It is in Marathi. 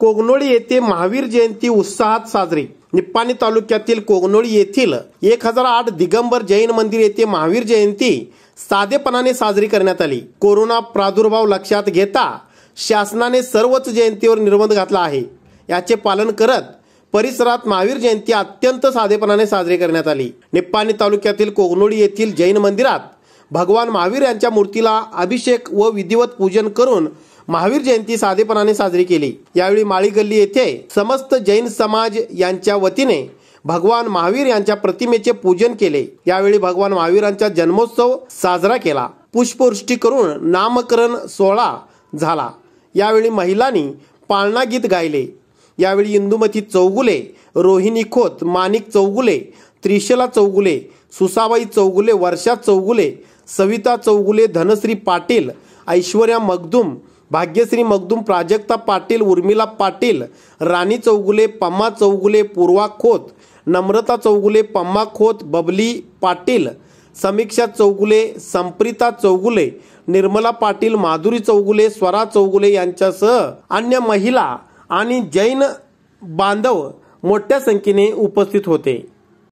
कोगनोळी येथे महावीर जयंती उत्साहात साजरी निप्पाणी तालुक्यातील कोगनोळी येथील एक हजार आठ दिगंबर जैन मंदिर येथे महावीर जयंती साधेपणाने साजरी करण्यात आली कोरोना प्रादुर्भाव लक्षात घेता शासनाने सर्वच जयंतीवर निर्बंध घातला आहे याचे पालन करत परिसरात महावीर जयंती अत्यंत साधेपणाने साजरी करण्यात आली निप्पाणी तालुक्यातील कोगनोळी येथील जैन मंदिरात भगवान महावीर यांच्या मूर्तीला अभिषेक व विधिवत पूजन करून महावीर जयंती साधेपणाने साजरी केली यावेळी माळी गल्ली येथे समस्त जैन समाज यांच्या वतीने भगवान महावीर यांच्या प्रतिमेचे पूजन केले यावेळी भगवान महावीरांचा जन्मोत्सव साजरा केला पुष्पवृष्टी करून नामकरण सोहळा झाला यावेळी महिलांनी पाळणा गीत गायले यावेळी इंदुमती चौगुले रोहिणी खोत माणिक चौगुले त्रिशला चौगुले सुसाबाई चौगुले वर्षा चौगुले सविता चौगुले धनश्री पाटील ऐश्वर्या मगदुम भाग्यश्री मगदुम प्राजक्ता पाटील उर्मिला पाटील राणी चौगुले पम्मा चौगुले पूर्वा खोत नम्रता चौगुले पम्मा खोत बबली पाटील समीक्षा चौगुले संप्रिता चौगुले निर्मला पाटील माधुरी चौगुले स्वरा चौगुले यांच्यासह अन्य महिला आणि जैन बांधव मोठ्या संख्येने उपस्थित होते